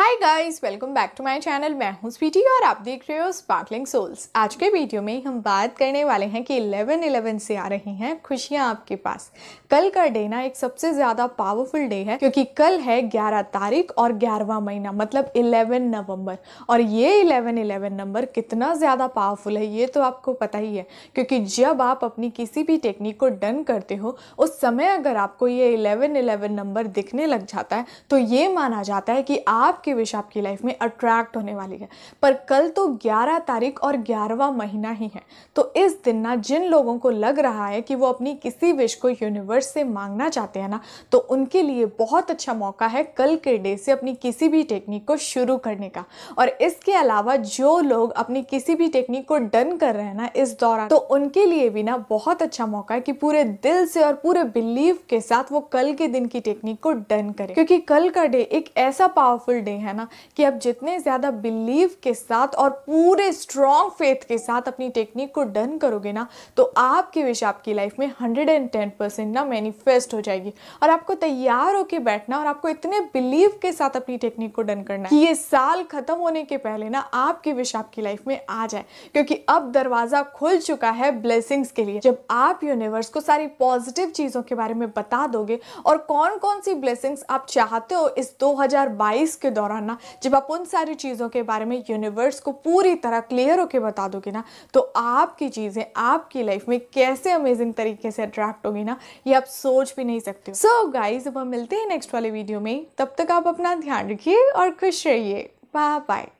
hi guys welcome back to my channel मैं हूं स्वीटी और आप देख रहे हो स्पार्कलिंग सोल्स आज के वीडियो में हम बात करने वाले हैं कि 11 11 से आ रही हैं खुशियां आपके पास कल का डे ना एक सबसे ज़्यादा पावरफुल डे है क्योंकि कल है 11 तारीख और ग्यारहवा महीना मतलब 11 नवंबर और ये 11 11 नंबर कितना ज़्यादा पावरफुल है ये तो आपको पता ही है क्योंकि जब आप अपनी किसी भी टेक्निक को डन करते हो उस समय अगर आपको ये इलेवन इलेवन नंबर दिखने लग जाता है तो ये माना जाता है कि आपके आपकी विश आपकी लाइफ में अट्रैक्ट होने वाली है पर कल तो 11 तारीख और 11वां महीना ही है तो इस दिन ना जिन लोगों को लग रहा है कि वो अपनी किसी विश को यूनिवर्स से मांगना चाहते हैं ना तो उनके लिए बहुत अच्छा मौका है कल के डे से अपनी किसी भी टेक्निक को शुरू करने का और इसके अलावा जो लोग अपनी किसी भी टेक्निक को डन कर रहे हैं ना इस दौरान तो उनके लिए भी ना बहुत अच्छा मौका है कि पूरे दिल से और पूरे बिलीव के साथ वो कल के दिन की टेक्निक को डन करें क्योंकि कल का डे एक ऐसा पावरफुल डे है ना कि आप जितने ज़्यादा बिलीव के साथ और पूरे स्ट्रॉन्ग फेथ के साथ अपनी टेक्निक को डन करोगे ना तो आपकी विश आपकी लाइफ में हंड्रेड एंड टेन परसेंट ना मैनिफेस्ट हो जाएगी और आपको तैयार होकर बैठना और आपको इतने बिलीव के साथ अपनी टेक्निक को डन करना कि ये साल खत्म होने के पहले ना आपकी विश आपकी लाइफ में आ जाए क्योंकि अब दरवाजा खुल चुका है ब्लेसिंग्स के लिए जब आप यूनिवर्स को सारी पॉजिटिव चीज़ों के बारे में बता दोगे और कौन कौन सी ब्लेसिंग्स आप चाहते हो इस 2022 के दौरान ना जब आप उन सारी चीज़ों के बारे में यूनिवर्स को पूरी तरह क्लियर होकर बता दोगे ना तो आपकी चीज़ें आपकी लाइफ में कैसे अमेजिंग तरीके से अट्रैक्ट होगी ना ये आप सोच भी नहीं सकते सो गाइज अब हम मिलते हैं नेक्स्ट वाले वीडियो में तब तक आप अपना ध्यान रखिए और खुश रहिए बाय बाय